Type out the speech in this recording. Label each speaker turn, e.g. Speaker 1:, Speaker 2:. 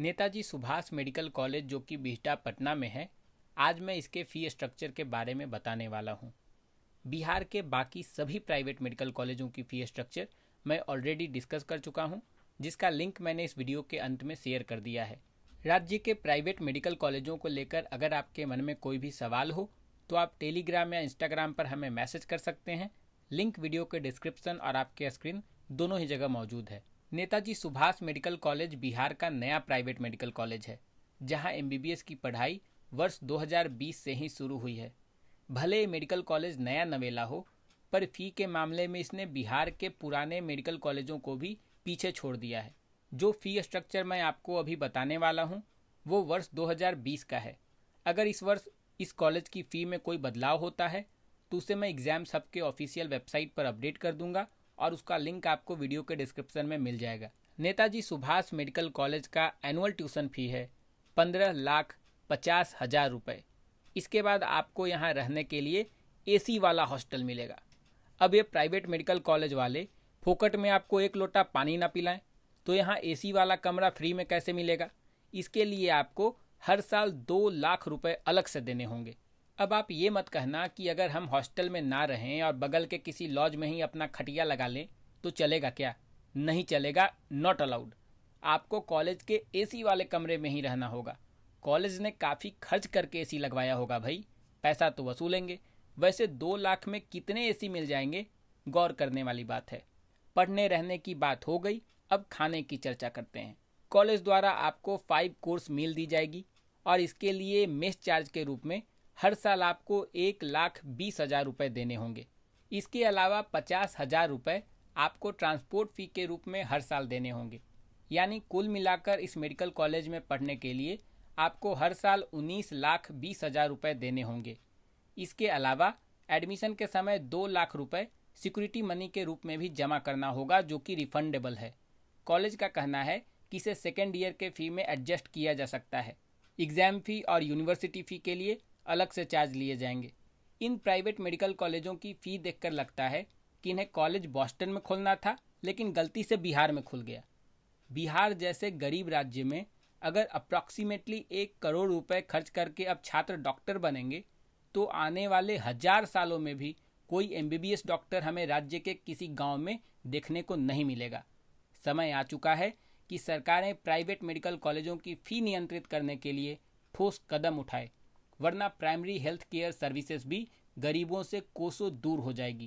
Speaker 1: Netaji Subhash medical college जो कि बिहटा पटना में है आज मैं इसके फ़ी स्ट्रक्चर के बारे में बताने वाला हूँ बिहार के बाकी सभी प्राइवेट मेडिकल कॉलेजों की फ़ी स्ट्रक्चर मैं ऑलरेडी डिस्कस कर चुका हूँ जिसका लिंक मैंने इस वीडियो के अंत में शेयर कर दिया है राज्य के प्राइवेट मेडिकल कॉलेजों को लेकर अगर आपके मन में कोई भी सवाल हो तो आप टेलीग्राम या इंस्टाग्राम पर हमें मैसेज कर सकते हैं लिंक वीडियो के डिस्क्रिप्शन और आपके स्क्रीन दोनों ही जगह मौजूद है नेताजी सुभाष मेडिकल कॉलेज बिहार का नया प्राइवेट मेडिकल कॉलेज है जहां एमबीबीएस की पढ़ाई वर्ष 2020 से ही शुरू हुई है भले मेडिकल कॉलेज नया नवेला हो पर फी के मामले में इसने बिहार के पुराने मेडिकल कॉलेजों को भी पीछे छोड़ दिया है जो फी स्ट्रक्चर मैं आपको अभी बताने वाला हूँ वो वर्ष 2020 का है अगर इस वर्ष इस कॉलेज की फ़ी में कोई बदलाव होता है तो उसे मैं एग्ज़ाम सबके ऑफिशियल वेबसाइट पर अपडेट कर दूंगा और उसका लिंक आपको वीडियो के डिस्क्रिप्शन में मिल जाएगा नेताजी सुभाष मेडिकल कॉलेज का एनुअल ट्यूशन फ़ी है पंद्रह लाख पचास हज़ार रुपये इसके बाद आपको यहाँ रहने के लिए एसी वाला हॉस्टल मिलेगा अब ये प्राइवेट मेडिकल कॉलेज वाले फोकट में आपको एक लोटा पानी ना पिलाएं तो यहाँ एसी वाला कमरा फ्री में कैसे मिलेगा इसके लिए आपको हर साल दो लाख रुपए अलग से देने होंगे अब आप ये मत कहना कि अगर हम हॉस्टल में ना रहें और बगल के किसी लॉज में ही अपना खटिया लगा लें तो चलेगा क्या नहीं चलेगा नॉट अलाउड आपको कॉलेज के एसी वाले कमरे में ही रहना होगा कॉलेज ने काफ़ी खर्च करके एसी लगवाया होगा भाई पैसा तो वसूलेंगे वैसे दो लाख में कितने एसी मिल जाएंगे गौर करने वाली बात है पढ़ने रहने की बात हो गई अब खाने की चर्चा करते हैं कॉलेज द्वारा आपको फाइव कोर्स मील दी जाएगी और इसके लिए मिस चार्ज के रूप में हर साल आपको एक लाख बीस हज़ार रुपये देने होंगे इसके अलावा पचास हज़ार रुपये आपको ट्रांसपोर्ट फ़ी के रूप में हर साल देने होंगे यानी कुल मिलाकर इस मेडिकल कॉलेज में पढ़ने के लिए आपको हर साल उन्नीस लाख बीस हज़ार रुपये देने होंगे इसके अलावा एडमिशन के समय दो लाख रुपये सिक्योरिटी मनी के रूप में भी जमा करना होगा जो कि रिफंडेबल है कॉलेज का कहना है कि इसे सेकेंड ईयर के फ़ी में एडजस्ट किया जा सकता है एग्ज़ाम फ़ी और यूनिवर्सिटी फ़ी के लिए अलग से चार्ज लिए जाएंगे इन प्राइवेट मेडिकल कॉलेजों की फ़ी देखकर लगता है कि इन्हें कॉलेज बॉस्टन में खोलना था लेकिन गलती से बिहार में खुल गया बिहार जैसे गरीब राज्य में अगर अप्रॉक्सीमेटली एक करोड़ रुपए खर्च करके अब छात्र डॉक्टर बनेंगे तो आने वाले हजार सालों में भी कोई एम डॉक्टर हमें राज्य के किसी गांव में देखने को नहीं मिलेगा समय आ चुका है कि सरकारें प्राइवेट मेडिकल कॉलेजों की फ़ी नियंत्रित करने के लिए ठोस कदम उठाए वरना प्राइमरी हेल्थ केयर सर्विसेज भी गरीबों से कोसों दूर हो जाएगी